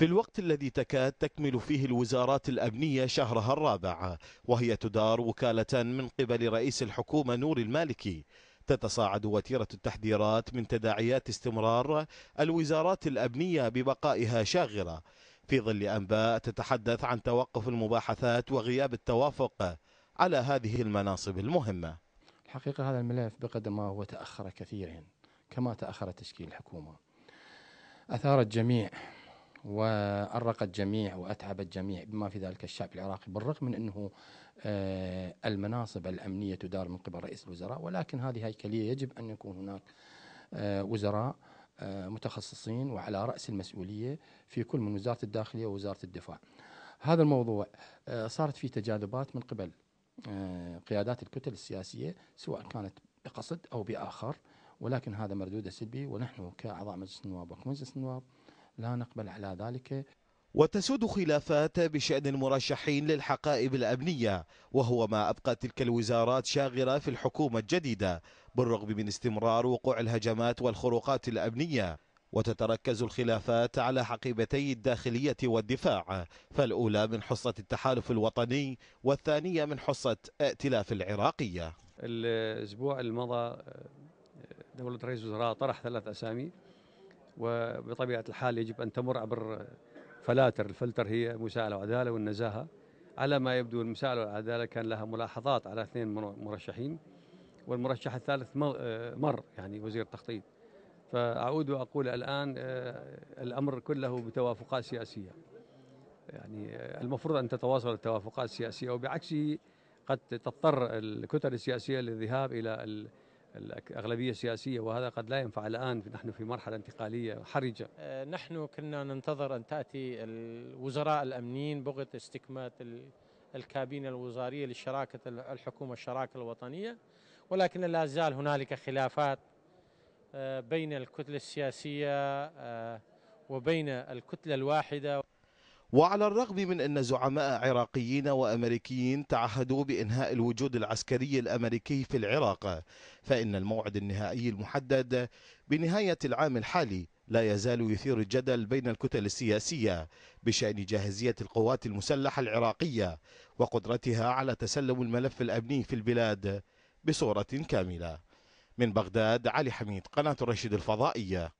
في الوقت الذي تكاد تكمل فيه الوزارات الأمنية شهرها الرابع وهي تدار وكالة من قبل رئيس الحكومة نور المالكي تتصاعد وتيرة التحذيرات من تداعيات استمرار الوزارات الأمنية ببقائها شاغرة في ظل أنباء تتحدث عن توقف المباحثات وغياب التوافق على هذه المناصب المهمة الحقيقة هذا الملف بقدر ما هو تأخر كثيرا كما تأخر تشكيل الحكومة أثارت جميع وأرق الجميع وأتعب الجميع بما في ذلك الشعب العراقي بالرغم من أنه آه، المناصب الأمنية تدار من قبل رئيس الوزراء ولكن هذه هيكلية يجب أن يكون هناك آه، وزراء آه، متخصصين وعلى رأس المسؤولية في كل من وزارة الداخلية ووزارة الدفاع هذا الموضوع صارت فيه تجاذبات من قبل قيادات الكتل السياسية سواء كانت بقصد أو بآخر ولكن هذا مردود سلبي ونحن كأعضاء مجلس النواب ومجلس النواب لا نقبل على ذلك وتسود خلافات بشأن المرشحين للحقائب الأمنية وهو ما أبقى تلك الوزارات شاغرة في الحكومة الجديدة بالرغم من استمرار وقوع الهجمات والخروقات الأمنية وتتركز الخلافات على حقيبتي الداخلية والدفاع فالأولى من حصة التحالف الوطني والثانية من حصة ائتلاف العراقية الأسبوع المضى آه، دولة رئيس الوزراء طرح ثلاث أسامي وبطبيعة الحال يجب أن تمر عبر فلاتر الفلتر هي مساءله وعداله والنزاهة على ما يبدو المساءلة والعدالة كان لها ملاحظات على اثنين مرشحين والمرشح الثالث مر يعني وزير التخطيط فأعود وأقول الآن آه، الأمر كله بتوافقات سياسية يعني آه، المفروض أن تتواصل التوافقات السياسية وبعكسه قد تضطر الكتل السياسية للذهاب إلى الأغلبية السياسية وهذا قد لا ينفع الآن نحن في مرحلة انتقالية حرجة آه، نحن كنا ننتظر أن تأتي الوزراء الأمنيين بغية استكمال الكابينة الوزارية لشراكة الحكومة الشراكة الوطنية ولكن لا زال هنالك خلافات آه، بين الكتلة السياسية آه، وبين الكتلة الواحدة وعلى الرغم من أن زعماء عراقيين وأمريكيين تعهدوا بإنهاء الوجود العسكري الأمريكي في العراق فإن الموعد النهائي المحدد بنهاية العام الحالي لا يزال يثير الجدل بين الكتل السياسية بشأن جاهزية القوات المسلحة العراقية وقدرتها على تسلم الملف الأمني في البلاد بصورة كاملة من بغداد علي حميد قناة الرشيد الفضائية